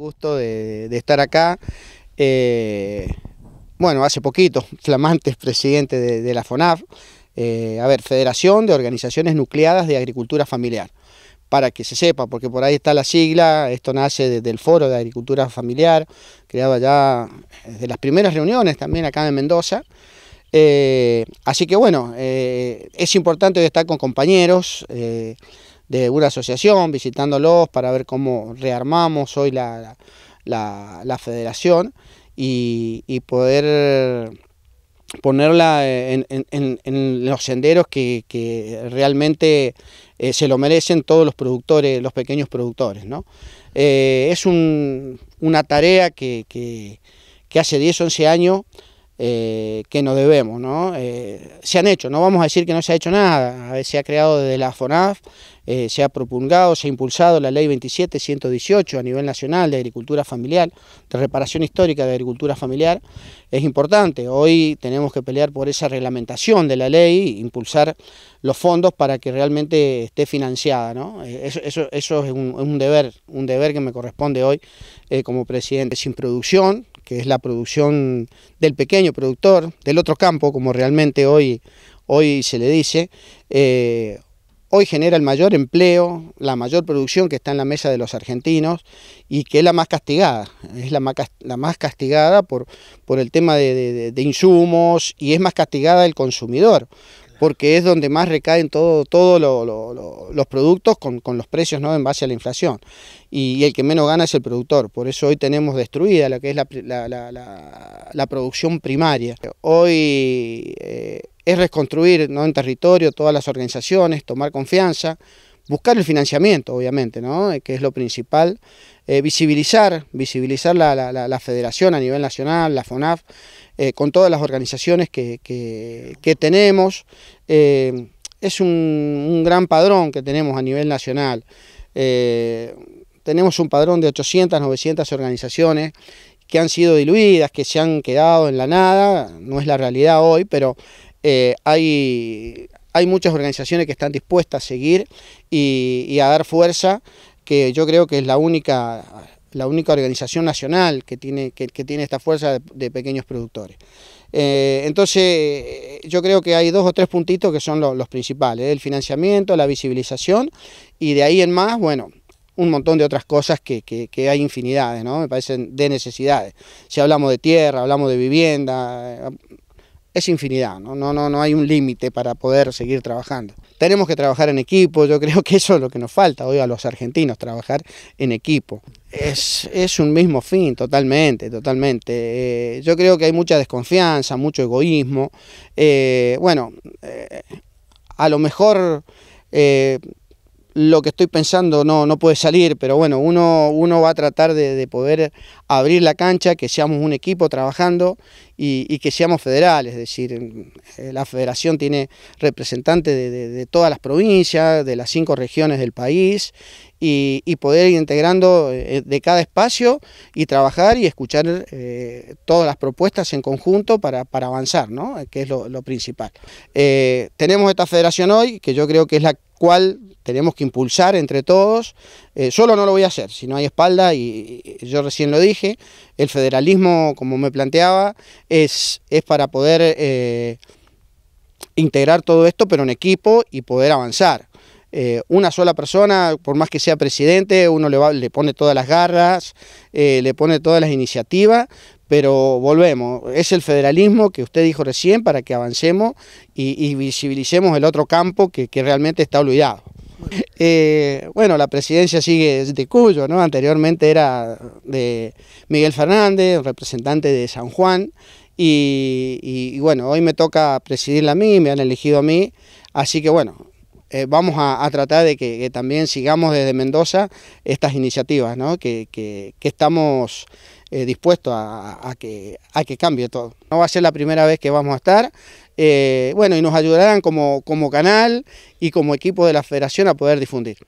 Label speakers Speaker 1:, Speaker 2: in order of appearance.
Speaker 1: gusto de, estar acá. Eh, bueno, hace poquito, flamante presidente de, la FONAF, eh, a ver, Federación de Organizaciones Nucleadas de Agricultura Familiar, para que se sepa, porque por ahí está la sigla, esto nace desde el Foro de Agricultura Familiar, creado ya desde eh, las primeras reuniones también acá en Mendoza. así que bueno, es importante estar con compañeros de una asociación, visitándolos para ver cómo rearmamos hoy la, federación y, poder ponerla en, los senderos que, realmente eh, se lo merecen todos los productores, los pequeños productores. Eh, es un, una tarea que, que, hace 10, 11 años eh, que no debemos. ¿no? Eh, se han hecho, no vamos a decir que no se ha hecho nada, se ha creado desde la FONAF, eh, se ha propulgado, se ha impulsado la ley 27.118 a nivel nacional de agricultura familiar, de reparación histórica de agricultura familiar, es importante. Hoy tenemos que pelear por esa reglamentación de la ley, impulsar los fondos para que realmente esté financiada. ¿no? Eso, eso, eso es un, deber, un deber que me corresponde hoy como presidente. Sin producción, que es la producción del pequeño productor, del otro campo, como realmente hoy, hoy se le dice, eh, hoy genera el mayor empleo, la mayor producción que está en la mesa de los argentinos y que es la más castigada, es la más, castigada por, el tema de insumos y es más castigada el consumidor porque es donde más recaen todos todo lo, los productos con, los precios ¿no? en base a la inflación. Y, el que menos gana es el productor. Por eso hoy tenemos destruida la que es la, la, la, producción primaria. Hoy eh, es reconstruir ¿no? en territorio todas las organizaciones, tomar confianza, buscar el financiamiento, obviamente, ¿no? Eh, que es lo principal. Eh, visibilizar, visibilizar la federación a nivel nacional, la FONAF. Eh, con todas las organizaciones que, tenemos. Eh, es un, gran padrón que tenemos a nivel nacional. Eh, tenemos un padrón de 800, 900 organizaciones que han sido diluidas, que se han quedado en la nada, no es la realidad hoy, pero hay, hay muchas organizaciones que están dispuestas a seguir y a dar fuerza, que yo creo que es la única la única organización nacional que tiene, que, tiene esta fuerza de, pequeños productores. Eh, entonces, yo creo que hay dos o tres puntitos que son los principales, el financiamiento, la visibilización, y de ahí en más, bueno, un montón de otras cosas que, que, hay infinidades, ¿no? Me parecen de necesidades. Si hablamos de tierra, hablamos de vivienda, es infinidad, no, no, no, no hay un límite para poder seguir trabajando. Tenemos que trabajar en equipo, yo creo que eso es lo que nos falta hoy a los argentinos, trabajar en equipo. Es, un mismo fin, totalmente, totalmente. Eh, yo creo que hay mucha desconfianza, mucho egoísmo. Eh, bueno, eh, a lo mejor lo que estoy pensando no, no puede salir, pero bueno, uno, uno va a tratar de, poder abrir la cancha, que seamos un equipo trabajando y, que seamos federales, es decir, eh, la federación tiene representantes de, todas las provincias, de las cinco regiones del país y, poder ir integrando eh, de cada espacio y trabajar y escuchar eh, todas las propuestas en conjunto para, avanzar, ¿no? que es lo, principal. tenemos esta federación hoy, que yo creo que es la cual tenemos que impulsar entre todos. Eh, solo no lo voy a hacer, si no hay espalda, y, yo recién lo dije, el federalismo, como me planteaba, es, es para poder eh, integrar todo esto, pero en equipo y poder avanzar. Eh, una sola persona, por más que sea presidente, uno le, pone todas las garras, le pone todas las iniciativas, pero volvemos, es el federalismo que usted dijo recién para que avancemos y, visibilicemos el otro campo que realmente está olvidado. Eh, bueno, la presidencia sigue de Cuyo, ¿no? Anteriormente era de Miguel Fernández, representante de San Juan, y, y, bueno, hoy me toca presidirla a mí, me han elegido a mí, así que bueno, eh, vamos a, tratar de que, también sigamos desde Mendoza estas iniciativas, ¿no? que, estamos eh, dispuestos a, que, que cambie todo. No va a ser la primera vez que vamos a estar, eh, bueno, y nos ayudarán como, como canal y como equipo de la federación a poder difundir.